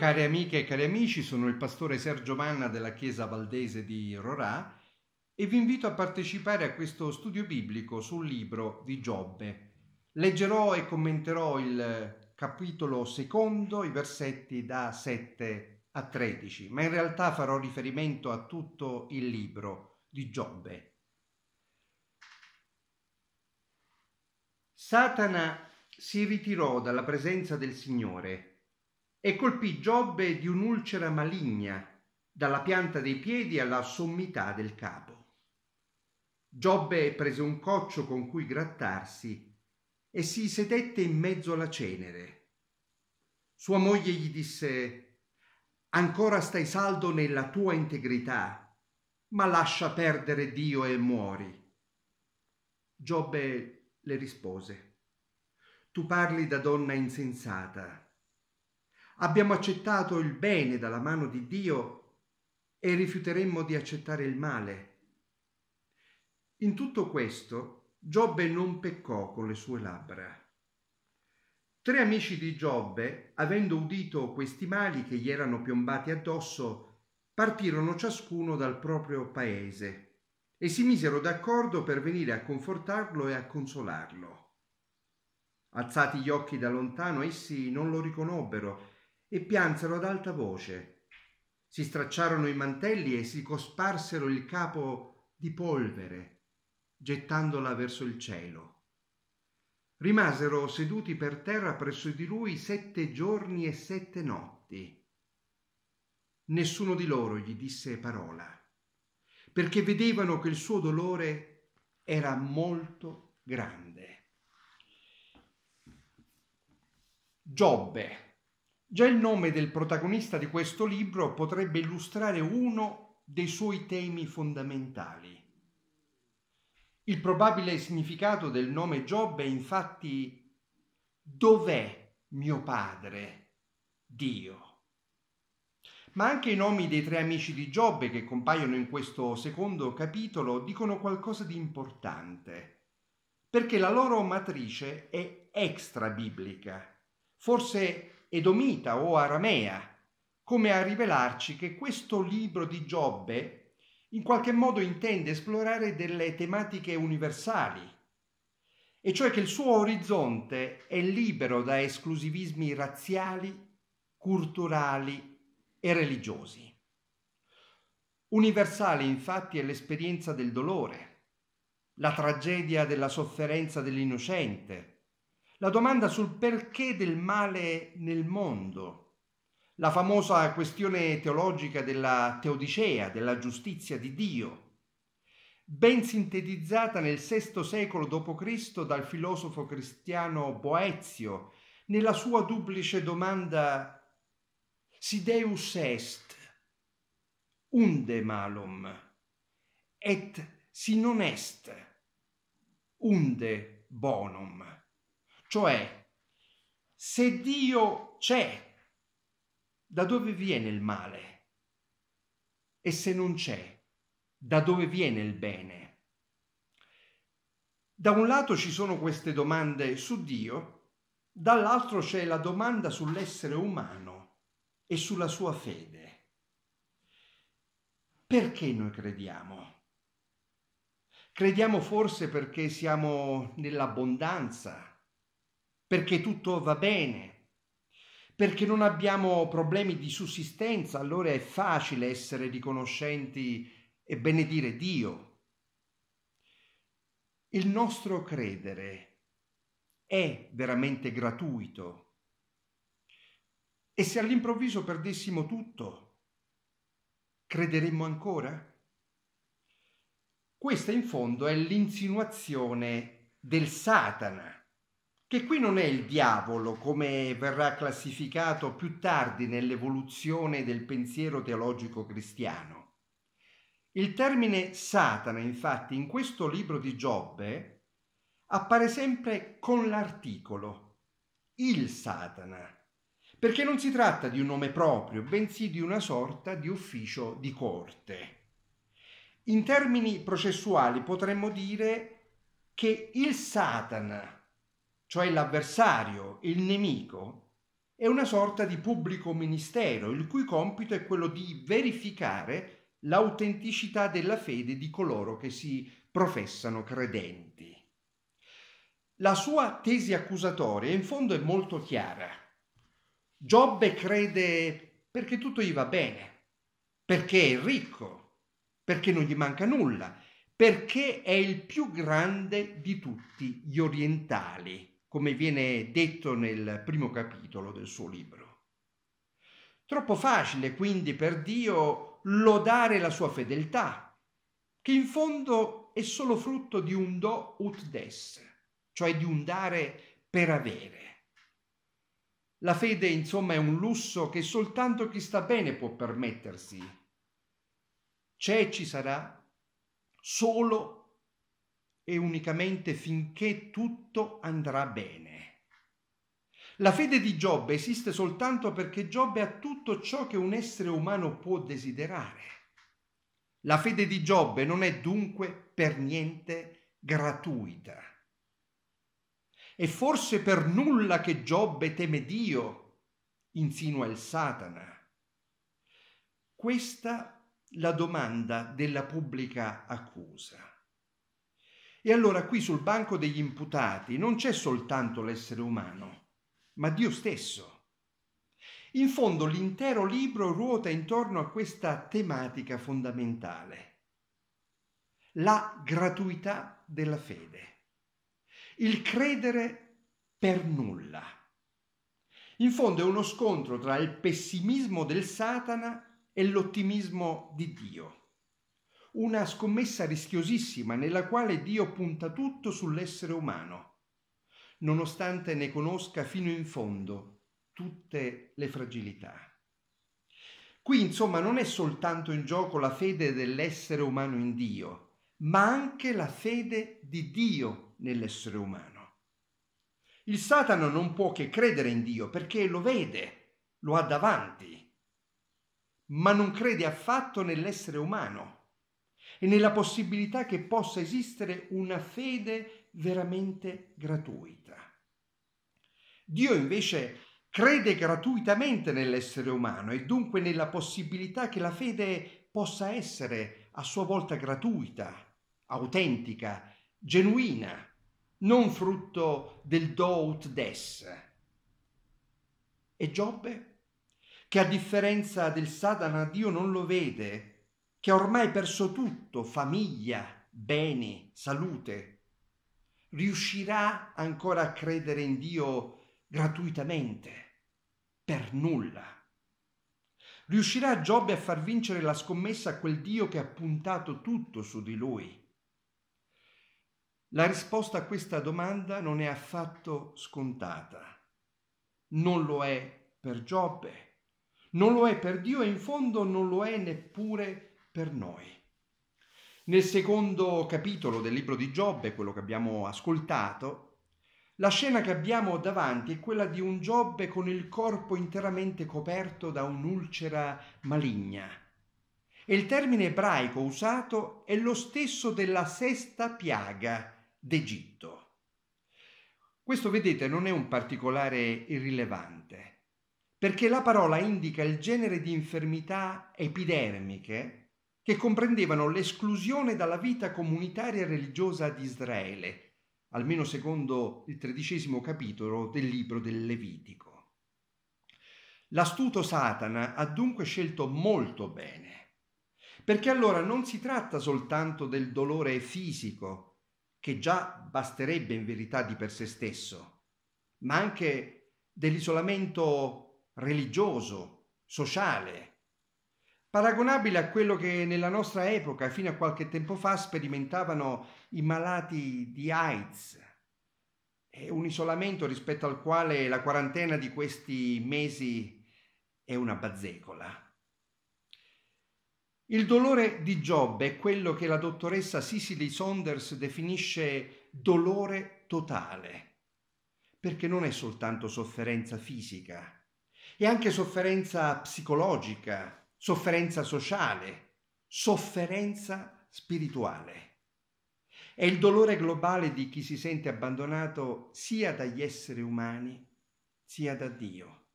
Care amiche e cari amici, sono il pastore Sergio Manna della Chiesa Valdese di Rorà e vi invito a partecipare a questo studio biblico sul libro di Giobbe. Leggerò e commenterò il capitolo secondo, i versetti da 7 a 13, ma in realtà farò riferimento a tutto il libro di Giobbe. Satana si ritirò dalla presenza del Signore e colpì Giobbe di un'ulcera maligna, dalla pianta dei piedi alla sommità del capo. Giobbe prese un coccio con cui grattarsi e si sedette in mezzo alla cenere. Sua moglie gli disse Ancora stai saldo nella tua integrità, ma lascia perdere Dio e muori. Giobbe le rispose Tu parli da donna insensata Abbiamo accettato il bene dalla mano di Dio e rifiuteremmo di accettare il male. In tutto questo, Giobbe non peccò con le sue labbra. Tre amici di Giobbe, avendo udito questi mali che gli erano piombati addosso, partirono ciascuno dal proprio paese e si misero d'accordo per venire a confortarlo e a consolarlo. Alzati gli occhi da lontano, essi non lo riconobbero e piansero ad alta voce. Si stracciarono i mantelli e si cosparsero il capo di polvere, gettandola verso il cielo. Rimasero seduti per terra presso di lui sette giorni e sette notti. Nessuno di loro gli disse parola, perché vedevano che il suo dolore era molto grande. Giobbe Già il nome del protagonista di questo libro potrebbe illustrare uno dei suoi temi fondamentali. Il probabile significato del nome Giobbe è infatti dov'è mio padre, Dio? Ma anche i nomi dei tre amici di Giobbe che compaiono in questo secondo capitolo dicono qualcosa di importante, perché la loro matrice è extra biblica, forse edomita o aramea, come a rivelarci che questo libro di Giobbe in qualche modo intende esplorare delle tematiche universali, e cioè che il suo orizzonte è libero da esclusivismi razziali, culturali e religiosi. Universale infatti è l'esperienza del dolore, la tragedia della sofferenza dell'innocente, la domanda sul perché del male nel mondo, la famosa questione teologica della teodicea, della giustizia di Dio, ben sintetizzata nel VI secolo d.C. dal filosofo cristiano Boezio nella sua duplice domanda Si Deus est, unde malum, et si non est, unde bonum. Cioè, se Dio c'è, da dove viene il male? E se non c'è, da dove viene il bene? Da un lato ci sono queste domande su Dio, dall'altro c'è la domanda sull'essere umano e sulla sua fede. Perché noi crediamo? Crediamo forse perché siamo nell'abbondanza, perché tutto va bene, perché non abbiamo problemi di sussistenza, allora è facile essere riconoscenti e benedire Dio. Il nostro credere è veramente gratuito. E se all'improvviso perdessimo tutto, crederemmo ancora? Questa in fondo è l'insinuazione del Satana che qui non è il diavolo come verrà classificato più tardi nell'evoluzione del pensiero teologico cristiano. Il termine Satana, infatti, in questo libro di Giobbe appare sempre con l'articolo il Satana, perché non si tratta di un nome proprio, bensì di una sorta di ufficio di corte. In termini processuali potremmo dire che il Satana cioè l'avversario, il nemico, è una sorta di pubblico ministero, il cui compito è quello di verificare l'autenticità della fede di coloro che si professano credenti. La sua tesi accusatoria in fondo è molto chiara. Giobbe crede perché tutto gli va bene, perché è ricco, perché non gli manca nulla, perché è il più grande di tutti gli orientali come viene detto nel primo capitolo del suo libro. Troppo facile quindi per Dio lodare la sua fedeltà, che in fondo è solo frutto di un do ut des, cioè di un dare per avere. La fede, insomma, è un lusso che soltanto chi sta bene può permettersi. C'è e ci sarà solo e unicamente finché tutto andrà bene. La fede di Giobbe esiste soltanto perché Giobbe ha tutto ciò che un essere umano può desiderare. La fede di Giobbe non è dunque per niente gratuita. E forse per nulla che Giobbe teme Dio, insinua il Satana. Questa la domanda della pubblica accusa. E allora qui sul banco degli imputati non c'è soltanto l'essere umano, ma Dio stesso. In fondo l'intero libro ruota intorno a questa tematica fondamentale, la gratuità della fede, il credere per nulla. In fondo è uno scontro tra il pessimismo del Satana e l'ottimismo di Dio una scommessa rischiosissima nella quale Dio punta tutto sull'essere umano, nonostante ne conosca fino in fondo tutte le fragilità. Qui insomma non è soltanto in gioco la fede dell'essere umano in Dio, ma anche la fede di Dio nell'essere umano. Il Satano non può che credere in Dio perché lo vede, lo ha davanti, ma non crede affatto nell'essere umano e nella possibilità che possa esistere una fede veramente gratuita. Dio invece crede gratuitamente nell'essere umano e dunque nella possibilità che la fede possa essere a sua volta gratuita, autentica, genuina, non frutto del do des. E Giobbe, che a differenza del Satana Dio non lo vede che ha ormai perso tutto, famiglia, bene, salute, riuscirà ancora a credere in Dio gratuitamente? Per nulla. Riuscirà Giobbe a far vincere la scommessa a quel Dio che ha puntato tutto su di lui? La risposta a questa domanda non è affatto scontata. Non lo è per Giobbe, non lo è per Dio e in fondo non lo è neppure per per noi. Nel secondo capitolo del libro di Giobbe, quello che abbiamo ascoltato, la scena che abbiamo davanti è quella di un Giobbe con il corpo interamente coperto da un'ulcera maligna. E il termine ebraico usato è lo stesso della sesta piaga d'Egitto. Questo, vedete, non è un particolare irrilevante, perché la parola indica il genere di infermità epidermiche che comprendevano l'esclusione dalla vita comunitaria e religiosa di Israele, almeno secondo il tredicesimo capitolo del libro del Levitico. L'astuto Satana ha dunque scelto molto bene, perché allora non si tratta soltanto del dolore fisico, che già basterebbe in verità di per sé stesso, ma anche dell'isolamento religioso, sociale, paragonabile a quello che nella nostra epoca, fino a qualche tempo fa, sperimentavano i malati di AIDS. È un isolamento rispetto al quale la quarantena di questi mesi è una bazzecola. Il dolore di Giobbe è quello che la dottoressa Cicely Saunders definisce dolore totale, perché non è soltanto sofferenza fisica, è anche sofferenza psicologica, sofferenza sociale, sofferenza spirituale. È il dolore globale di chi si sente abbandonato sia dagli esseri umani sia da Dio.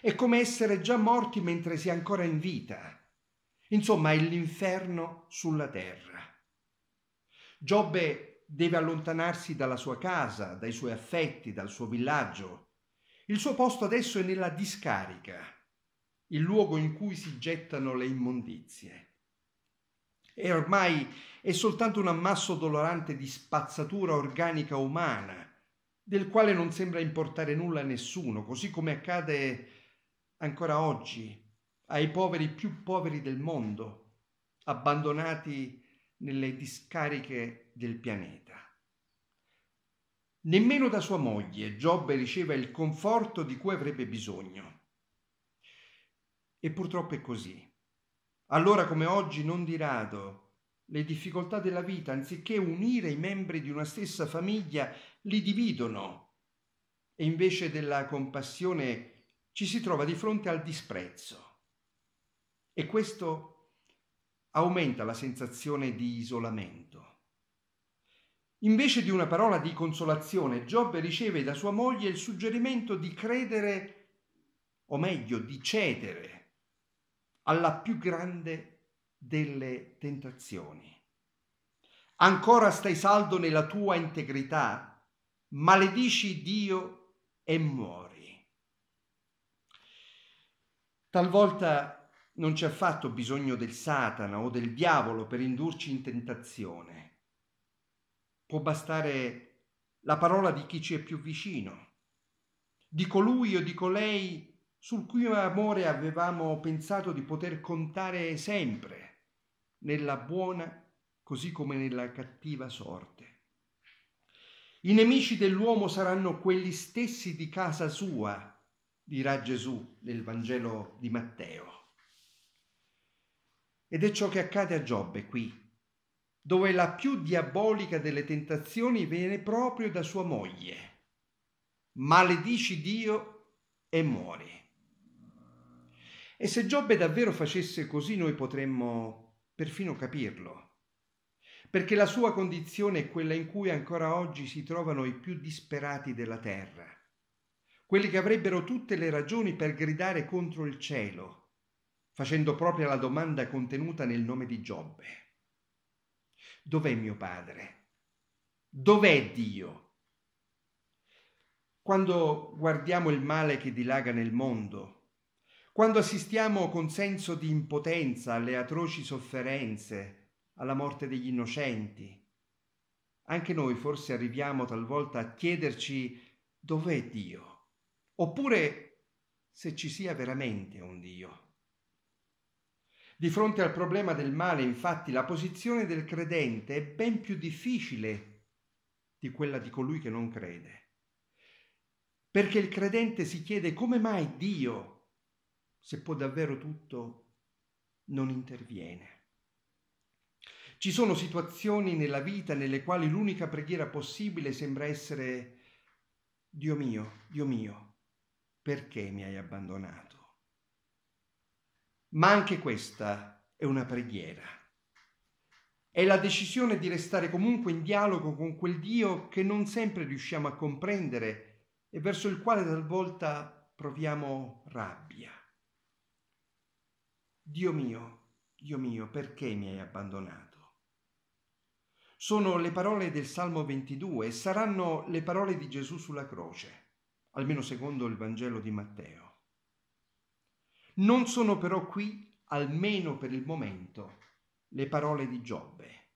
È come essere già morti mentre si è ancora in vita. Insomma, è l'inferno sulla terra. Giobbe deve allontanarsi dalla sua casa, dai suoi affetti, dal suo villaggio. Il suo posto adesso è nella discarica il luogo in cui si gettano le immondizie. E ormai è soltanto un ammasso dolorante di spazzatura organica umana, del quale non sembra importare nulla a nessuno, così come accade ancora oggi ai poveri più poveri del mondo, abbandonati nelle discariche del pianeta. Nemmeno da sua moglie Giobbe riceve il conforto di cui avrebbe bisogno. E purtroppo è così. Allora come oggi non di rado le difficoltà della vita, anziché unire i membri di una stessa famiglia, li dividono e invece della compassione ci si trova di fronte al disprezzo. E questo aumenta la sensazione di isolamento. Invece di una parola di consolazione, Giobbe riceve da sua moglie il suggerimento di credere, o meglio, di cedere alla più grande delle tentazioni. Ancora stai saldo nella tua integrità, maledici Dio e muori. Talvolta non c'è affatto bisogno del Satana o del diavolo per indurci in tentazione. Può bastare la parola di chi ci è più vicino, di colui o di colei sul cui amore avevamo pensato di poter contare sempre, nella buona così come nella cattiva sorte. I nemici dell'uomo saranno quelli stessi di casa sua, dirà Gesù nel Vangelo di Matteo. Ed è ciò che accade a Giobbe qui, dove la più diabolica delle tentazioni viene proprio da sua moglie. Maledici Dio e muori. E se Giobbe davvero facesse così noi potremmo perfino capirlo, perché la sua condizione è quella in cui ancora oggi si trovano i più disperati della terra, quelli che avrebbero tutte le ragioni per gridare contro il cielo, facendo propria la domanda contenuta nel nome di Giobbe. Dov'è mio padre? Dov'è Dio? Quando guardiamo il male che dilaga nel mondo, quando assistiamo con senso di impotenza alle atroci sofferenze, alla morte degli innocenti, anche noi forse arriviamo talvolta a chiederci dov'è Dio, oppure se ci sia veramente un Dio. Di fronte al problema del male, infatti, la posizione del credente è ben più difficile di quella di colui che non crede, perché il credente si chiede come mai Dio se può davvero tutto, non interviene. Ci sono situazioni nella vita nelle quali l'unica preghiera possibile sembra essere Dio mio, Dio mio, perché mi hai abbandonato? Ma anche questa è una preghiera. È la decisione di restare comunque in dialogo con quel Dio che non sempre riusciamo a comprendere e verso il quale talvolta proviamo rabbia. Dio mio, Dio mio, perché mi hai abbandonato? Sono le parole del Salmo 22 e saranno le parole di Gesù sulla croce, almeno secondo il Vangelo di Matteo. Non sono però qui, almeno per il momento, le parole di Giobbe.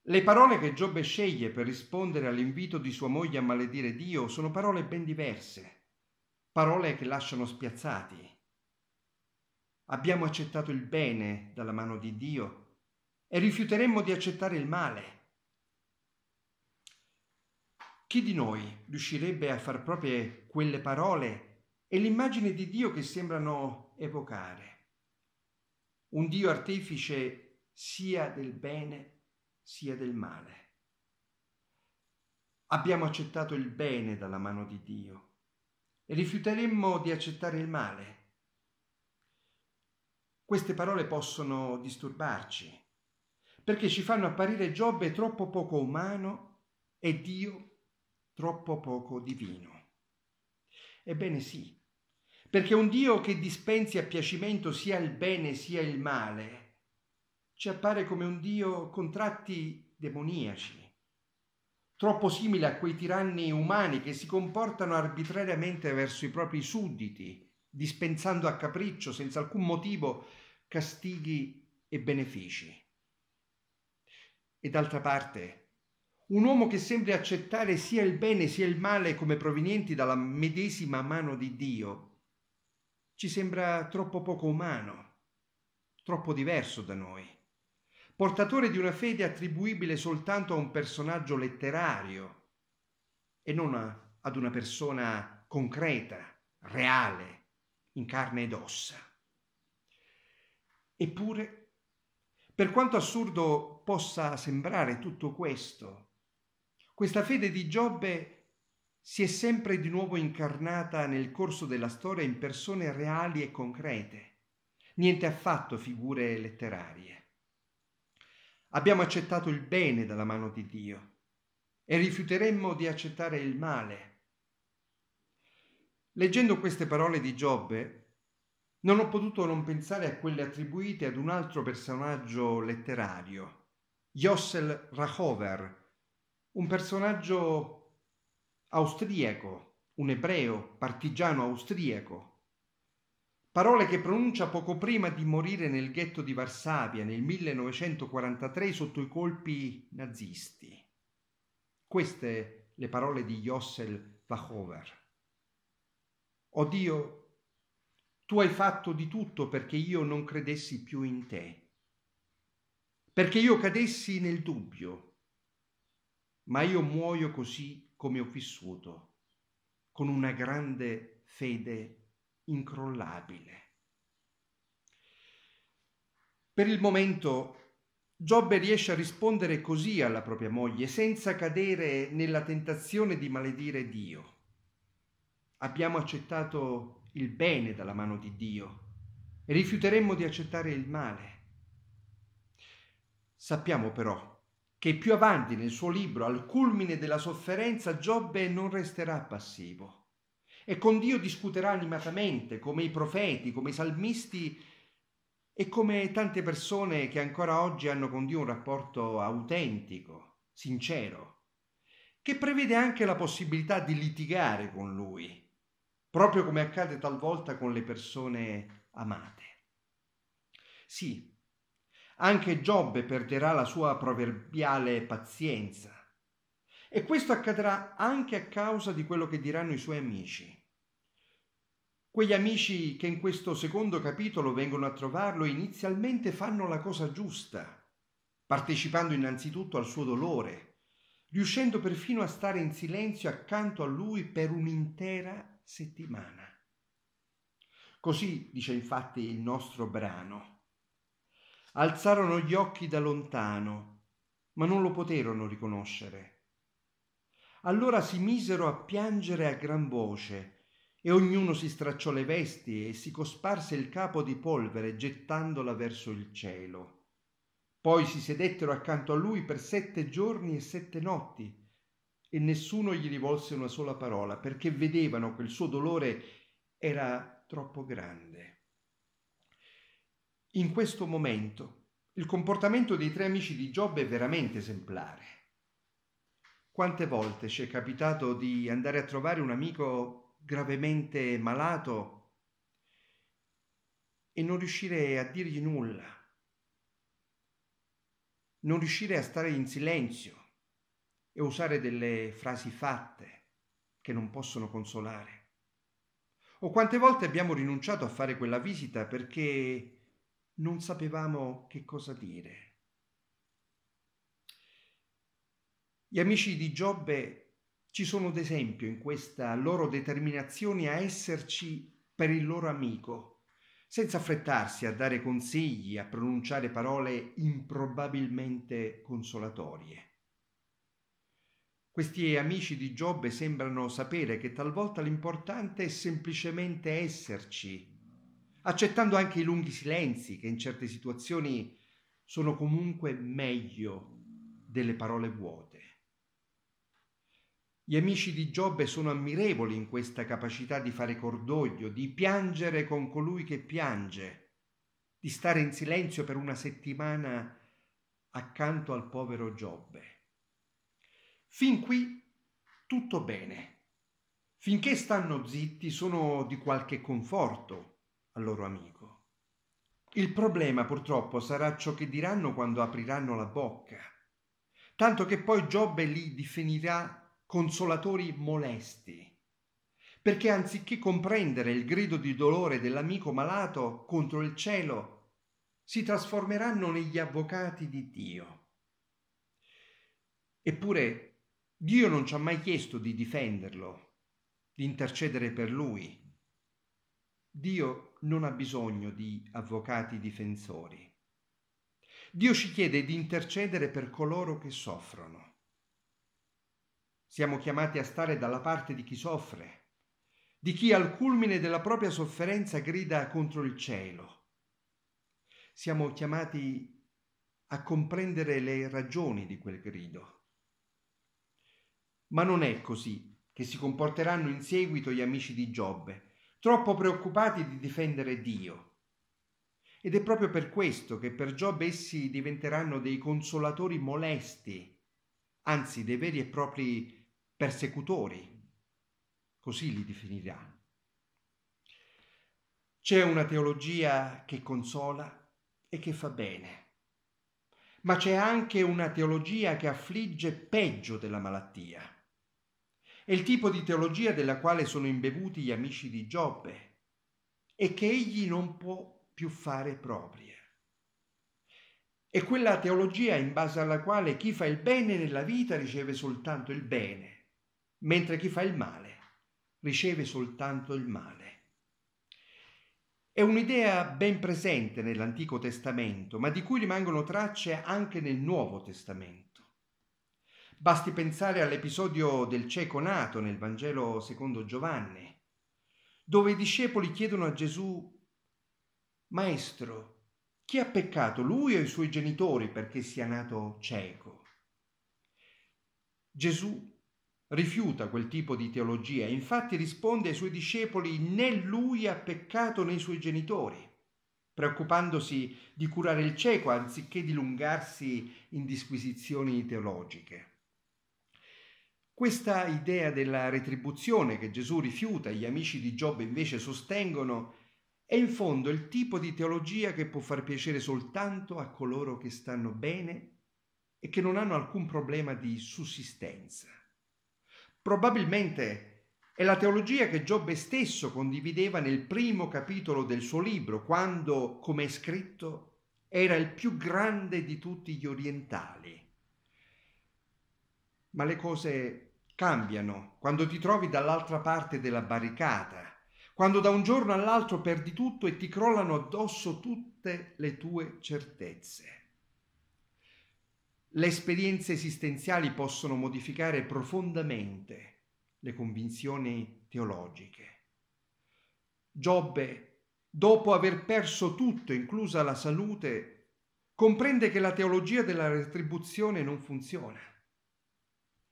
Le parole che Giobbe sceglie per rispondere all'invito di sua moglie a maledire Dio sono parole ben diverse, parole che lasciano spiazzati, abbiamo accettato il bene dalla mano di Dio e rifiuteremmo di accettare il male. Chi di noi riuscirebbe a far proprie quelle parole e l'immagine di Dio che sembrano evocare? Un Dio artefice sia del bene sia del male. Abbiamo accettato il bene dalla mano di Dio e rifiuteremmo di accettare il male. Queste parole possono disturbarci, perché ci fanno apparire Giobbe troppo poco umano e Dio troppo poco divino. Ebbene sì, perché un Dio che dispensi a piacimento sia il bene sia il male, ci appare come un Dio con tratti demoniaci, troppo simile a quei tiranni umani che si comportano arbitrariamente verso i propri sudditi, dispensando a capriccio, senza alcun motivo, castighi e benefici. E d'altra parte, un uomo che sembri accettare sia il bene sia il male come provenienti dalla medesima mano di Dio, ci sembra troppo poco umano, troppo diverso da noi, portatore di una fede attribuibile soltanto a un personaggio letterario e non a, ad una persona concreta, reale, in carne ed ossa. Eppure, per quanto assurdo possa sembrare tutto questo, questa fede di Giobbe si è sempre di nuovo incarnata nel corso della storia in persone reali e concrete, niente affatto figure letterarie. Abbiamo accettato il bene dalla mano di Dio e rifiuteremmo di accettare il male Leggendo queste parole di Giobbe, non ho potuto non pensare a quelle attribuite ad un altro personaggio letterario, Jossel Rachover, un personaggio austriaco, un ebreo, partigiano austriaco. Parole che pronuncia poco prima di morire nel ghetto di Varsavia nel 1943 sotto i colpi nazisti. Queste le parole di Jossel Rachover. O Dio, tu hai fatto di tutto perché io non credessi più in te, perché io cadessi nel dubbio, ma io muoio così come ho vissuto, con una grande fede incrollabile. Per il momento Giobbe riesce a rispondere così alla propria moglie, senza cadere nella tentazione di maledire Dio abbiamo accettato il bene dalla mano di Dio e rifiuteremmo di accettare il male. Sappiamo però che più avanti nel suo libro, al culmine della sofferenza, Giobbe non resterà passivo e con Dio discuterà animatamente come i profeti, come i salmisti e come tante persone che ancora oggi hanno con Dio un rapporto autentico, sincero, che prevede anche la possibilità di litigare con Lui proprio come accade talvolta con le persone amate. Sì, anche Giobbe perderà la sua proverbiale pazienza e questo accadrà anche a causa di quello che diranno i suoi amici. Quegli amici che in questo secondo capitolo vengono a trovarlo inizialmente fanno la cosa giusta, partecipando innanzitutto al suo dolore, riuscendo perfino a stare in silenzio accanto a lui per un'intera settimana. Così dice infatti il nostro brano. Alzarono gli occhi da lontano, ma non lo poterono riconoscere. Allora si misero a piangere a gran voce e ognuno si stracciò le vesti e si cosparse il capo di polvere gettandola verso il cielo. Poi si sedettero accanto a lui per sette giorni e sette notti e nessuno gli rivolse una sola parola perché vedevano che il suo dolore era troppo grande. In questo momento il comportamento dei tre amici di Giobbe è veramente esemplare. Quante volte ci è capitato di andare a trovare un amico gravemente malato e non riuscire a dirgli nulla, non riuscire a stare in silenzio, e usare delle frasi fatte che non possono consolare. O quante volte abbiamo rinunciato a fare quella visita perché non sapevamo che cosa dire. Gli amici di Giobbe ci sono d'esempio in questa loro determinazione a esserci per il loro amico, senza affrettarsi a dare consigli, a pronunciare parole improbabilmente consolatorie. Questi amici di Giobbe sembrano sapere che talvolta l'importante è semplicemente esserci, accettando anche i lunghi silenzi che in certe situazioni sono comunque meglio delle parole vuote. Gli amici di Giobbe sono ammirevoli in questa capacità di fare cordoglio, di piangere con colui che piange, di stare in silenzio per una settimana accanto al povero Giobbe. Fin qui tutto bene. Finché stanno zitti sono di qualche conforto al loro amico. Il problema purtroppo sarà ciò che diranno quando apriranno la bocca, tanto che poi Giobbe li definirà consolatori molesti, perché anziché comprendere il grido di dolore dell'amico malato contro il cielo, si trasformeranno negli avvocati di Dio. Eppure Dio non ci ha mai chiesto di difenderlo, di intercedere per lui. Dio non ha bisogno di avvocati difensori. Dio ci chiede di intercedere per coloro che soffrono. Siamo chiamati a stare dalla parte di chi soffre, di chi al culmine della propria sofferenza grida contro il cielo. Siamo chiamati a comprendere le ragioni di quel grido ma non è così che si comporteranno in seguito gli amici di Giobbe, troppo preoccupati di difendere Dio. Ed è proprio per questo che per Giobbe essi diventeranno dei consolatori molesti, anzi dei veri e propri persecutori. Così li definirà. C'è una teologia che consola e che fa bene, ma c'è anche una teologia che affligge peggio della malattia è il tipo di teologia della quale sono imbevuti gli amici di Giobbe e che egli non può più fare propria. È quella teologia in base alla quale chi fa il bene nella vita riceve soltanto il bene, mentre chi fa il male riceve soltanto il male. È un'idea ben presente nell'Antico Testamento, ma di cui rimangono tracce anche nel Nuovo Testamento. Basti pensare all'episodio del cieco nato nel Vangelo secondo Giovanni, dove i discepoli chiedono a Gesù, Maestro, chi ha peccato, lui o i suoi genitori, perché sia nato cieco? Gesù rifiuta quel tipo di teologia, infatti risponde ai suoi discepoli, né lui ha peccato né i suoi genitori preoccupandosi di curare il cieco anziché dilungarsi in disquisizioni teologiche. Questa idea della retribuzione che Gesù rifiuta e gli amici di Giobbe invece sostengono è in fondo il tipo di teologia che può far piacere soltanto a coloro che stanno bene e che non hanno alcun problema di sussistenza. Probabilmente è la teologia che Giobbe stesso condivideva nel primo capitolo del suo libro, quando, come è scritto, era il più grande di tutti gli orientali ma le cose cambiano quando ti trovi dall'altra parte della barricata, quando da un giorno all'altro perdi tutto e ti crollano addosso tutte le tue certezze. Le esperienze esistenziali possono modificare profondamente le convinzioni teologiche. Giobbe, dopo aver perso tutto, inclusa la salute, comprende che la teologia della retribuzione non funziona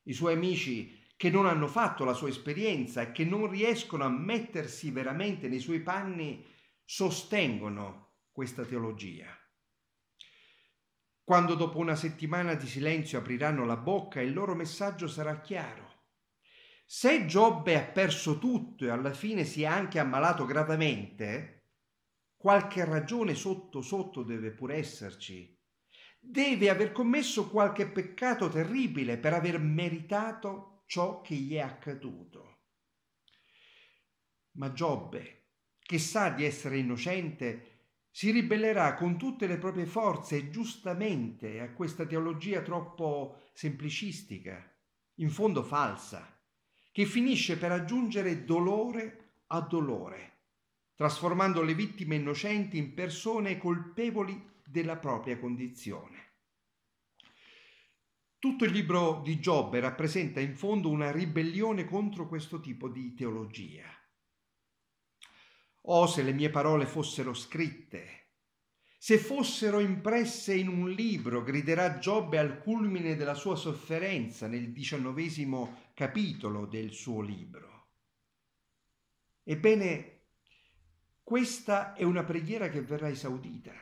i suoi amici che non hanno fatto la sua esperienza e che non riescono a mettersi veramente nei suoi panni, sostengono questa teologia. Quando dopo una settimana di silenzio apriranno la bocca, il loro messaggio sarà chiaro. Se Giobbe ha perso tutto e alla fine si è anche ammalato gravemente, qualche ragione sotto sotto deve pur esserci deve aver commesso qualche peccato terribile per aver meritato ciò che gli è accaduto. Ma Giobbe, che sa di essere innocente, si ribellerà con tutte le proprie forze giustamente a questa teologia troppo semplicistica, in fondo falsa, che finisce per aggiungere dolore a dolore, trasformando le vittime innocenti in persone colpevoli della propria condizione. Tutto il libro di Giobbe rappresenta in fondo una ribellione contro questo tipo di teologia. Oh, se le mie parole fossero scritte, se fossero impresse in un libro, griderà Giobbe al culmine della sua sofferenza nel diciannovesimo capitolo del suo libro. Ebbene, questa è una preghiera che verrà esaudita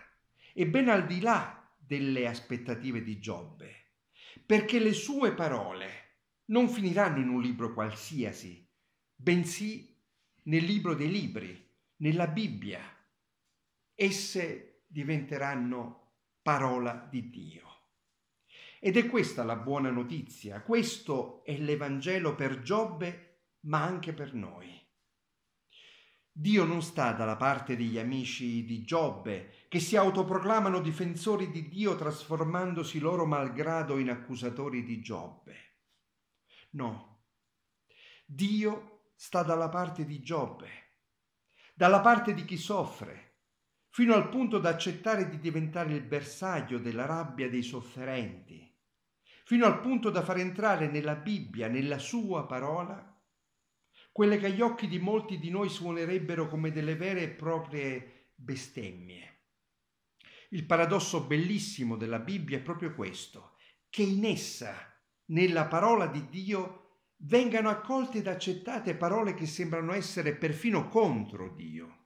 e ben al di là delle aspettative di Giobbe, perché le sue parole non finiranno in un libro qualsiasi, bensì nel libro dei libri, nella Bibbia. Esse diventeranno parola di Dio. Ed è questa la buona notizia, questo è l'Evangelo per Giobbe, ma anche per noi. Dio non sta dalla parte degli amici di Giobbe, che si autoproclamano difensori di Dio trasformandosi loro malgrado in accusatori di Giobbe. No, Dio sta dalla parte di Giobbe, dalla parte di chi soffre, fino al punto da accettare di diventare il bersaglio della rabbia dei sofferenti, fino al punto da far entrare nella Bibbia, nella sua parola, quelle che agli occhi di molti di noi suonerebbero come delle vere e proprie bestemmie. Il paradosso bellissimo della Bibbia è proprio questo, che in essa, nella parola di Dio, vengano accolte ed accettate parole che sembrano essere perfino contro Dio.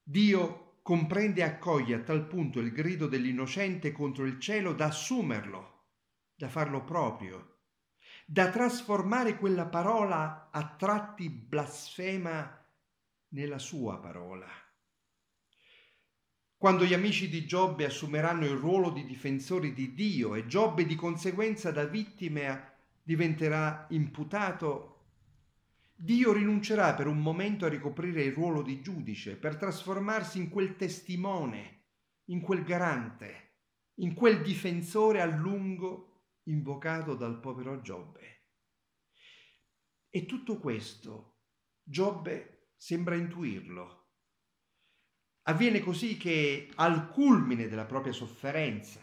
Dio comprende e accoglie a tal punto il grido dell'innocente contro il cielo da assumerlo, da farlo proprio da trasformare quella parola a tratti blasfema nella sua parola. Quando gli amici di Giobbe assumeranno il ruolo di difensori di Dio e Giobbe di conseguenza da vittime diventerà imputato, Dio rinuncerà per un momento a ricoprire il ruolo di giudice per trasformarsi in quel testimone, in quel garante, in quel difensore a lungo invocato dal povero Giobbe. E tutto questo Giobbe sembra intuirlo. Avviene così che al culmine della propria sofferenza,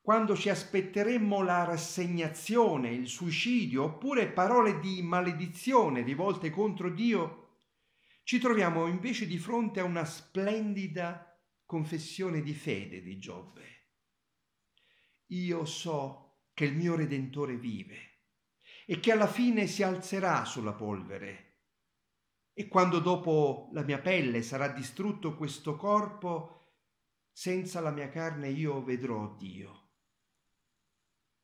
quando ci aspetteremmo la rassegnazione, il suicidio oppure parole di maledizione rivolte contro Dio, ci troviamo invece di fronte a una splendida confessione di fede di Giobbe. Io so che il mio Redentore vive e che alla fine si alzerà sulla polvere. E quando dopo la mia pelle sarà distrutto questo corpo, senza la mia carne io vedrò Dio.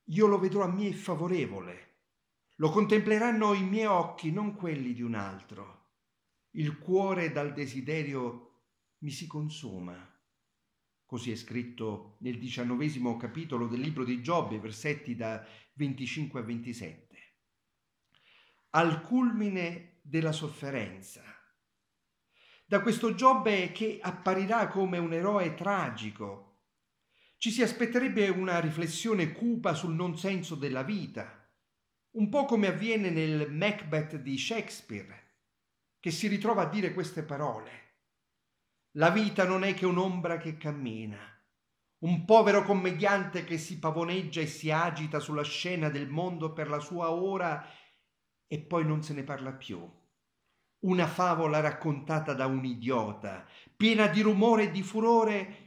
Io lo vedrò a me favorevole, lo contempleranno i miei occhi, non quelli di un altro. Il cuore dal desiderio mi si consuma Così è scritto nel diciannovesimo capitolo del libro di Giobbe, versetti da 25 a 27. Al culmine della sofferenza. Da questo Giobbe che apparirà come un eroe tragico, ci si aspetterebbe una riflessione cupa sul non senso della vita, un po' come avviene nel Macbeth di Shakespeare, che si ritrova a dire queste parole la vita non è che un'ombra che cammina, un povero commediante che si pavoneggia e si agita sulla scena del mondo per la sua ora e poi non se ne parla più. Una favola raccontata da un idiota, piena di rumore e di furore,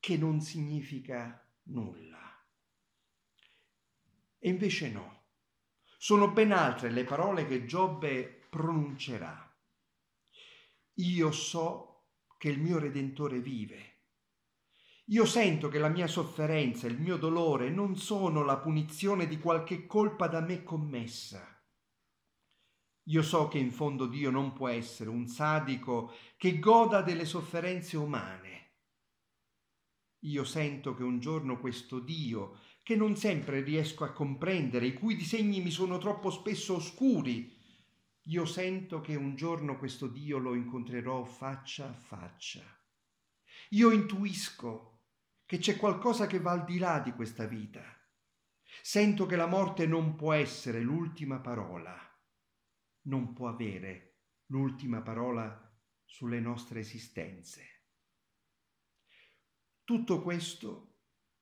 che non significa nulla. E invece no, sono ben altre le parole che Giobbe pronuncerà. Io so che il mio Redentore vive. Io sento che la mia sofferenza, il mio dolore non sono la punizione di qualche colpa da me commessa. Io so che in fondo Dio non può essere un sadico che goda delle sofferenze umane. Io sento che un giorno questo Dio, che non sempre riesco a comprendere, i cui disegni mi sono troppo spesso oscuri, io sento che un giorno questo Dio lo incontrerò faccia a faccia. Io intuisco che c'è qualcosa che va al di là di questa vita. Sento che la morte non può essere l'ultima parola, non può avere l'ultima parola sulle nostre esistenze. Tutto questo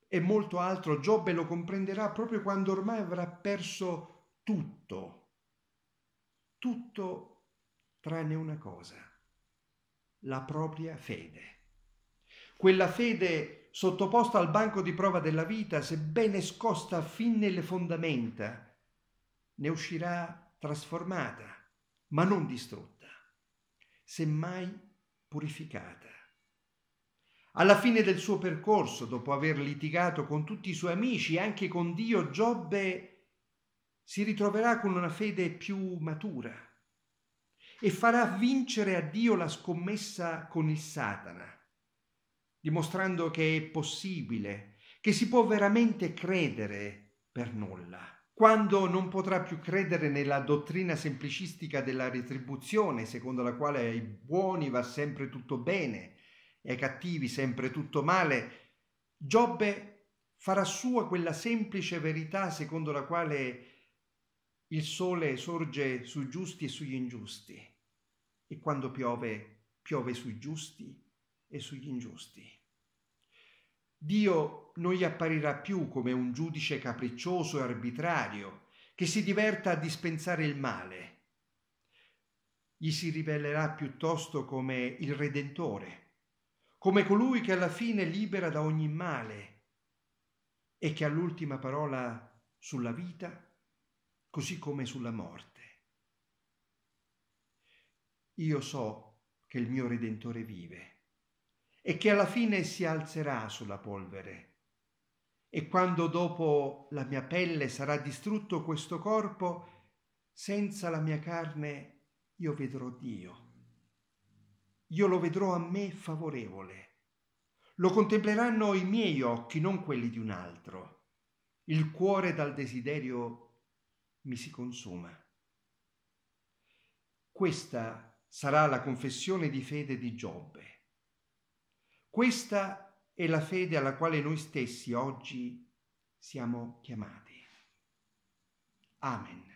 e molto altro Giobbe lo comprenderà proprio quando ormai avrà perso tutto tutto tranne una cosa, la propria fede. Quella fede sottoposta al banco di prova della vita, sebbene scosta fin nelle fondamenta, ne uscirà trasformata, ma non distrutta, semmai purificata. Alla fine del suo percorso, dopo aver litigato con tutti i suoi amici e anche con Dio, Giobbe si ritroverà con una fede più matura e farà vincere a Dio la scommessa con il Satana, dimostrando che è possibile, che si può veramente credere per nulla quando non potrà più credere nella dottrina semplicistica della retribuzione, secondo la quale ai buoni va sempre tutto bene e ai cattivi sempre tutto male, Giobbe farà sua quella semplice verità secondo la quale il sole sorge sui giusti e sugli ingiusti e quando piove, piove sui giusti e sugli ingiusti. Dio non gli apparirà più come un giudice capriccioso e arbitrario che si diverta a dispensare il male. Gli si rivelerà piuttosto come il Redentore, come colui che alla fine libera da ogni male e che all'ultima parola sulla vita così come sulla morte. Io so che il mio Redentore vive e che alla fine si alzerà sulla polvere. E quando dopo la mia pelle sarà distrutto questo corpo, senza la mia carne io vedrò Dio. Io lo vedrò a me favorevole. Lo contempleranno i miei occhi, non quelli di un altro. Il cuore dal desiderio mi si consuma. Questa sarà la confessione di fede di Giobbe. Questa è la fede alla quale noi stessi oggi siamo chiamati. Amen.